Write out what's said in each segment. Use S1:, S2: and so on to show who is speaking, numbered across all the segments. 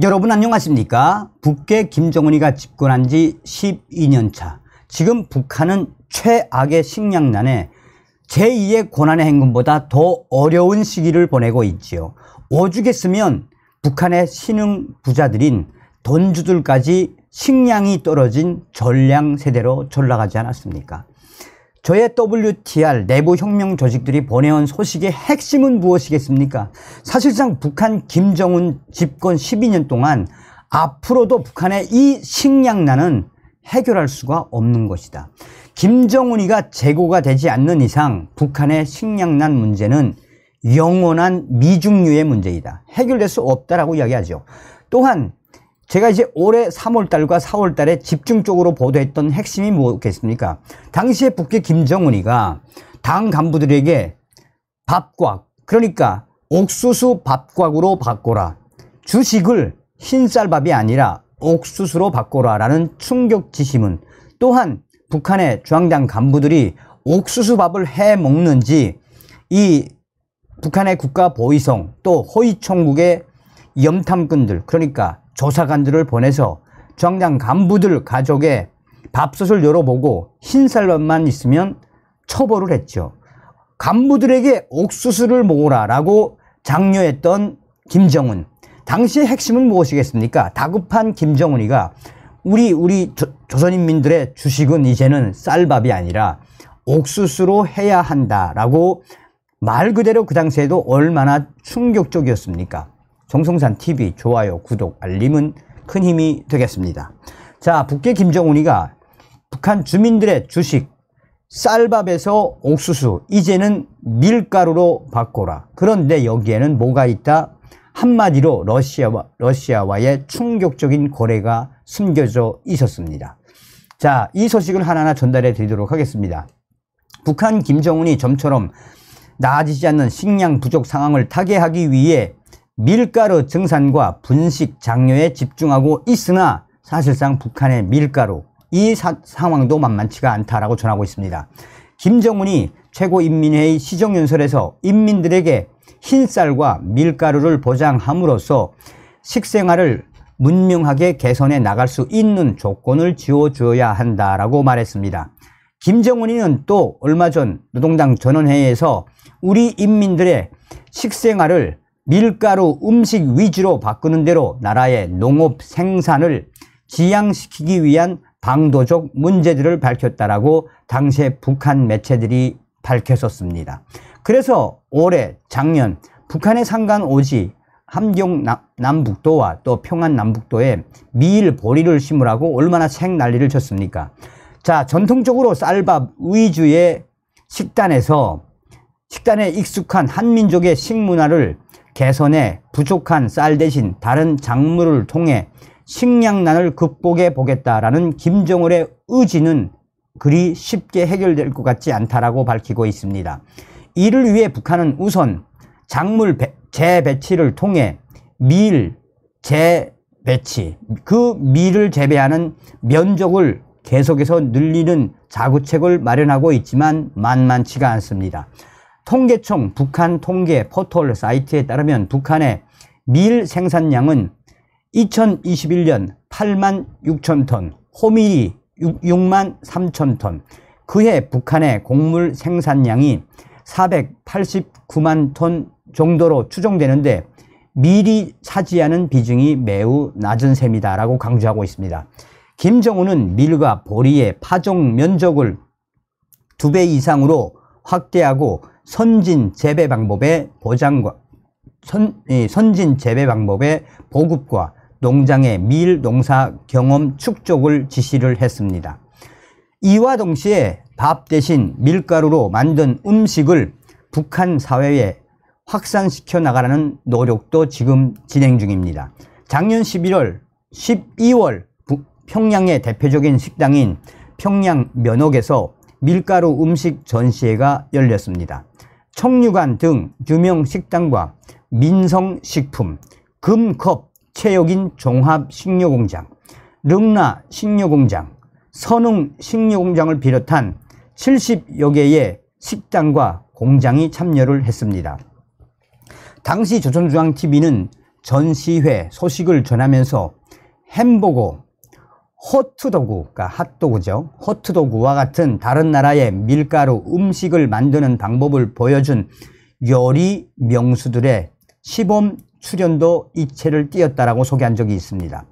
S1: 여러분 안녕하십니까? 북계 김정은이가 집권한 지 12년 차. 지금 북한은 최악의 식량난에 제2의 고난의 행군보다 더 어려운 시기를 보내고 있지요. 오죽했으면 북한의 신흥 부자들인 돈주들까지 식량이 떨어진 전량 세대로 전락하지 않았습니까? 저의 WTR 내부 혁명 조직들이 보내온 소식의 핵심은 무엇이겠습니까? 사실상 북한 김정은 집권 12년 동안 앞으로도 북한의 이 식량난은 해결할 수가 없는 것이다. 김정은이가 재고가 되지 않는 이상 북한의 식량난 문제는 영원한 미중류의 문제이다. 해결될 수 없다라고 이야기하죠. 또한 제가 이제 올해 3월달과 4월달에 집중적으로 보도했던 핵심이 뭐겠습니까? 당시에 북계 김정은이가 당 간부들에게 밥곽, 그러니까 옥수수 밥곽으로 바꿔라. 주식을 흰쌀밥이 아니라 옥수수로 바꿔라 라는 충격 지심은 또한 북한의 중앙당 간부들이 옥수수밥을 해 먹는지 이 북한의 국가 보위성 또허위총국의 염탐꾼들 그러니까 조사관들을 보내서 정량 간부들 가족의 밥솥을 열어보고 흰쌀밥만 있으면 처벌을 했죠. 간부들에게 옥수수를 모으라라고 장려했던 김정은. 당시의 핵심은 무엇이겠습니까? 다급한 김정은이가 우리 우리 조, 조선인민들의 주식은 이제는 쌀밥이 아니라 옥수수로 해야 한다라고 말 그대로 그 당시에도 얼마나 충격적이었습니까? 정성산 TV 좋아요, 구독, 알림은 큰 힘이 되겠습니다. 자, 북계 김정은이가 북한 주민들의 주식 쌀밥에서 옥수수 이제는 밀가루로 바꿔라. 그런데 여기에는 뭐가 있다? 한마디로 러시아와, 러시아와의 충격적인 거래가 숨겨져 있었습니다. 자, 이 소식을 하나하나 전달해 드리도록 하겠습니다. 북한 김정은이 점처럼 나아지지 않는 식량 부족 상황을 타개하기 위해 밀가루 증산과 분식 장려에 집중하고 있으나 사실상 북한의 밀가루 이 사, 상황도 만만치가 않다라고 전하고 있습니다. 김정은이 최고인민회의 시정연설에서 인민들에게 흰쌀과 밀가루를 보장함으로써 식생활을 문명하게 개선해 나갈 수 있는 조건을 지어줘야 한다라고 말했습니다. 김정은이는 또 얼마 전 노동당 전원회의에서 우리 인민들의 식생활을 밀가루 음식 위주로 바꾸는 대로 나라의 농업 생산을 지양시키기 위한 방도적 문제들을 밝혔다라고 당시 북한 매체들이 밝혔었습니다. 그래서 올해 작년 북한의 상간 오지 함경 남북도와 또 평안 남북도에 미일 보리를 심으라고 얼마나 생난리를 쳤습니까? 자, 전통적으로 쌀밥 위주의 식단에서 식단에 익숙한 한민족의 식문화를 개선에 부족한 쌀 대신 다른 작물을 통해 식량난을 극복해 보겠다라는 김정을의 의지는 그리 쉽게 해결될 것 같지 않다라고 밝히고 있습니다. 이를 위해 북한은 우선 작물 배, 재배치를 통해 밀 재배치, 그 밀을 재배하는 면적을 계속해서 늘리는 자구책을 마련하고 있지만 만만치가 않습니다. 통계청 북한 통계 포털 사이트에 따르면 북한의 밀 생산량은 2021년 8만 6천 톤, 호밀이 6, 6만 3천 톤, 그해 북한의 곡물 생산량이 489만 톤 정도로 추정되는데 밀이 차지하는 비중이 매우 낮은 셈이다라고 강조하고 있습니다. 김정은은 밀과 보리의 파종 면적을 두 배 이상으로 확대하고 선진 재배 방법의 보장과 선, 선진 재배 방법의 보급과 농장의 밀 농사 경험 축적을 지시를 했습니다. 이와 동시에 밥 대신 밀가루로 만든 음식을 북한 사회에 확산시켜 나가라는 노력도 지금 진행 중입니다. 작년 11월, 12월 평양의 대표적인 식당인 평양 면옥에서 밀가루 음식 전시회가 열렸습니다. 청류관 등 유명 식당과 민성식품, 금컵 체육인 종합식료공장, 릉나 식료공장, 선흥 식료공장을 비롯한 70여 개의 식당과 공장이 참여를 했습니다. 당시 조선중앙TV는 전시회 소식을 전하면서 햄버거, 호트도구, 그러니까 핫도그죠. 호트도구와 같은 다른 나라의 밀가루 음식을 만드는 방법을 보여준 요리 명수들의 시범 출연도 이책를 띄었다라고 소개한 적이 있습니다.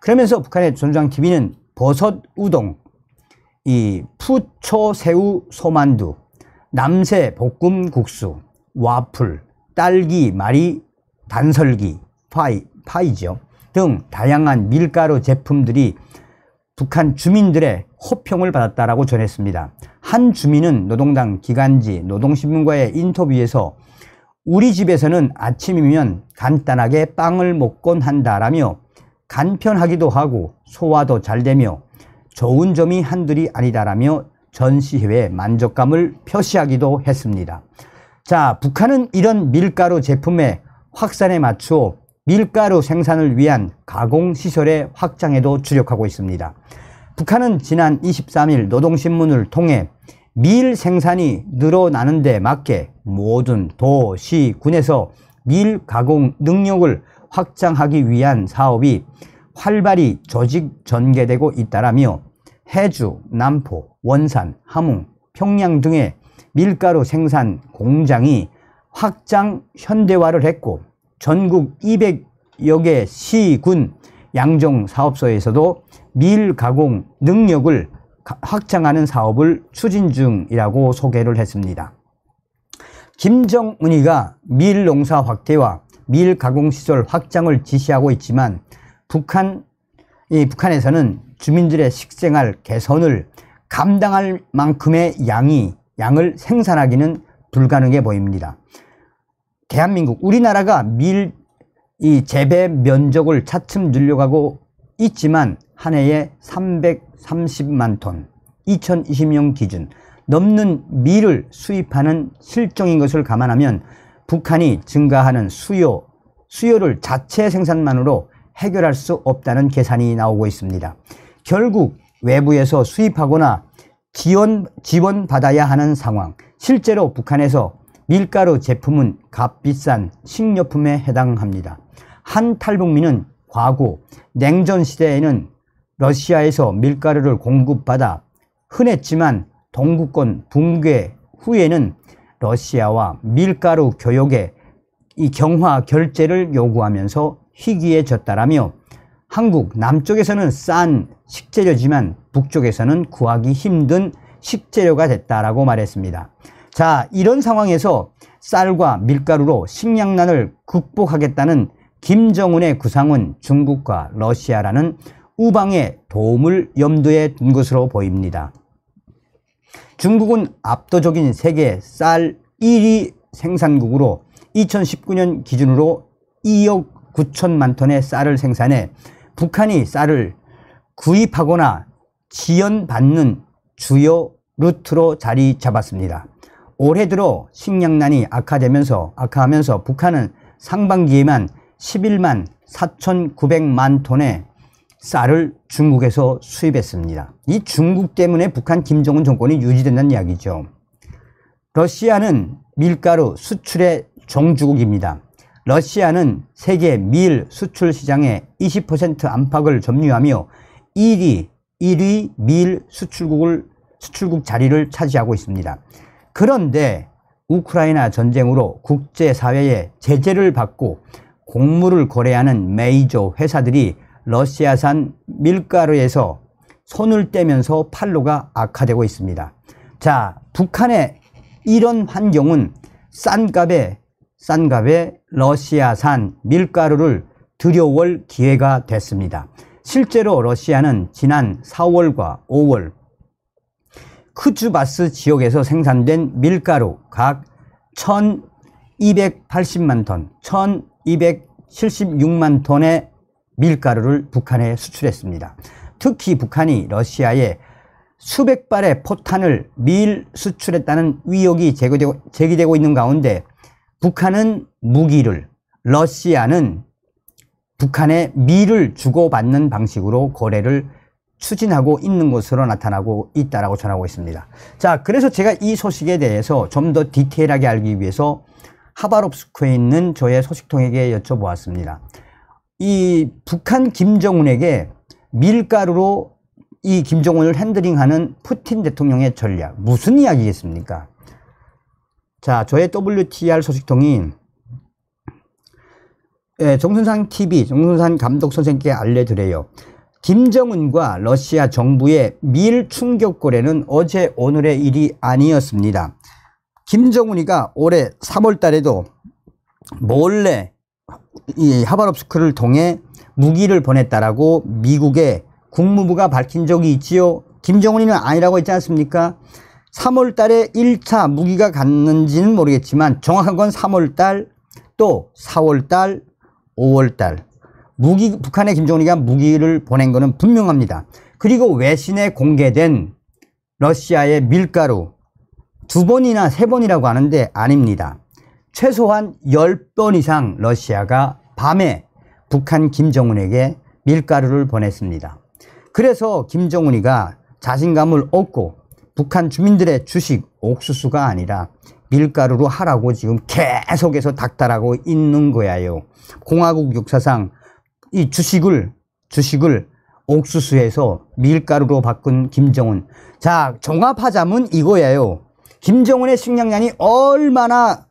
S1: 그러면서 북한의 전장 TV는 버섯 우동, 이 푸초 새우 소만두, 남새 볶음 국수, 와플, 딸기 마리 단설기, 파이, 파이죠. 등 다양한 밀가루 제품들이 북한 주민들의 호평을 받았다라고 전했습니다. 한 주민은 노동당 기간지 노동신문과의 인터뷰에서 우리 집에서는 아침이면 간단하게 빵을 먹곤 한다라며 간편하기도 하고 소화도 잘 되며 좋은 점이 한둘이 아니다라며 전시회에 만족감을 표시하기도 했습니다. 자, 북한은 이런 밀가루 제품의 확산에 맞추어 밀가루 생산을 위한 가공시설의 확장에도 주력하고 있습니다. 북한은 지난 23일 노동신문을 통해 밀 생산이 늘어나는 데 맞게 모든 도, 시, 군에서 밀 가공 능력을 확장하기 위한 사업이 활발히 조직 전개되고 있다라며 해주, 남포, 원산, 함흥, 평양 등의 밀가루 생산 공장이 확장 현대화를 했고 전국 200여 개 시군 양종 사업소에서도 밀 가공 능력을 확장하는 사업을 추진 중이라고 소개를 했습니다. 김정은이가 밀 농사 확대와 밀 가공 시설 확장을 지시하고 있지만 북한 이 북한에서는 주민들의 식생활 개선을 감당할 만큼의 양이 양을 생산하기는 불가능해 보입니다. 대한민국 우리나라가 밀 이 재배 면적을 차츰 늘려가고 있지만 한 해에 330만 톤 2020년 기준 넘는 밀을 수입하는 실정인 것을 감안하면 북한이 증가하는 수요 수요를 자체 생산만으로 해결할 수 없다는 계산이 나오고 있습니다. 결국 외부에서 수입하거나 지원, 지원받아야 하는 상황 실제로 북한에서 밀가루 제품은 값비싼 식료품에 해당합니다. 한 탈북민은 과거 냉전 시대에는 러시아에서 밀가루를 공급받아 흔했지만 동구권 붕괴 후에는 러시아와 밀가루 교역의 이 경화 결제를 요구하면서 희귀해졌다라며 한국 남쪽에서는 싼 식재료지만 북쪽에서는 구하기 힘든 식재료가 됐다라고 말했습니다. 자, 이런 상황에서 쌀과 밀가루로 식량난을 극복하겠다는 김정은의 구상은 중국과 러시아라는 우방의 도움을 염두에 둔 것으로 보입니다. 중국은 압도적인 세계 쌀 1위 생산국으로 2019년 기준으로 2억 9천만 톤의 쌀을 생산해 북한이 쌀을 구입하거나 지연받는 주요 루트로 자리 잡았습니다. 올해 들어 식량난이 악화되면서 악화하면서 북한은 상반기에만 11만 4,900만 톤의 쌀을 중국에서 수입했습니다. 이 중국 때문에 북한 김정은 정권이 유지된다는 이야기죠. 러시아는 밀가루 수출의 종주국입니다. 러시아는 세계 밀 수출 시장의 20% 안팎을 점유하며 1위, 1위 밀 수출국을, 수출국 자리를 차지하고 있습니다. 그런데 우크라이나 전쟁으로 국제사회의 제재를 받고 곡물을 거래하는 메이저 회사들이 러시아산 밀가루에서 손을 떼면서 판로가 악화되고 있습니다. 자, 북한의 이런 환경은 싼 값에 싼 값에 러시아산 밀가루를 들여올 기회가 됐습니다. 실제로 러시아는 지난 4월과 5월 쿠츠바스 지역에서 생산된 밀가루 각 1280만 톤, 1276만 톤의 밀가루를 북한에 수출했습니다. 특히 북한이 러시아에 수백 발의 포탄을 미일 수출했다는 의혹이 제기되고, 제기되고 있는 가운데 북한은 무기를, 러시아는 북한에 미를 주고받는 방식으로 거래를 추진하고 있는 것으로 나타나고 있다라고 전하고 있습니다. 자, 그래서 제가 이 소식에 대해서 좀 더 디테일하게 알기 위해서 하바롭스크에 있는 저의 소식통에게 여쭤보았습니다. 이 북한 김정은에게 밀가루로 이 김정은을 핸드링하는 푸틴 대통령의 전략 무슨 이야기겠습니까? 자, 저의 WTR 소식통인 예, 정순상 TV, 정순상 감독 선생님께 알려드려요. 김정은과 러시아 정부의 밀 충격 거래는 어제 오늘의 일이 아니었습니다. 김정은이가 올해 3월 달에도 몰래 이 하바롭스크를 통해 무기를 보냈다라고 미국의 국무부가 밝힌 적이 있지요. 김정은이는 아니라고 했지 않습니까? 3월 달에 1차 무기가 갔는지는 모르겠지만 정확한 건 3월 달, 또 4월 달, 5월 달 무기 북한의 김정은이가 무기를 보낸 것은 분명합니다. 그리고 외신에 공개된 러시아의 밀가루 두 번이나 세 번이라고 하는데 아닙니다. 최소한 10번 이상 러시아가 밤에 북한 김정은에게 밀가루를 보냈습니다. 그래서 김정은이가 자신감을 얻고 북한 주민들의 주식 옥수수가 아니라 밀가루로 하라고 지금 계속해서 닥달하고 있는 거예요. 공화국 역사상 이 주식을 주식을 옥수수에서 밀가루로 바꾼 김정은 자 종합하자면 이거예요 김정은의 식량량이 얼마나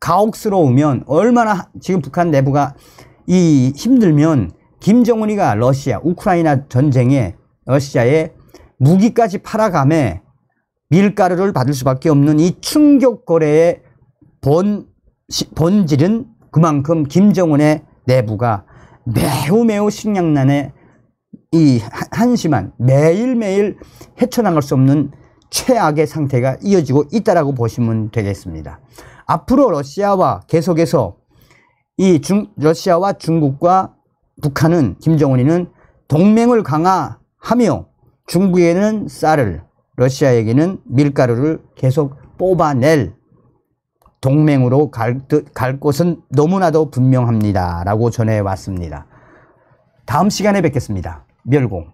S1: 가혹스러우면 얼마나 지금 북한 내부가 이 힘들면 김정은이가 러시아 우크라이나 전쟁에 러시아에 무기까지 팔아감에 밀가루를 받을 수밖에 없는 이 충격 거래의 본, 본질은 그만큼 김정은의 내부가 매우 매우 식량난에 이 한심한 매일매일 헤쳐나갈 수 없는 최악의 상태가 이어지고 있다라고 보시면 되겠습니다. 앞으로 러시아와 계속해서 이 중, 러시아와 중국과 북한은 김정은이는 동맹을 강화하며 중국에는 쌀을 러시아에게는 밀가루를 계속 뽑아낼 동맹으로 갈, 갈 곳은 너무나도 분명합니다. 라고 전해왔습니다. 다음 시간에 뵙겠습니다. 멸공.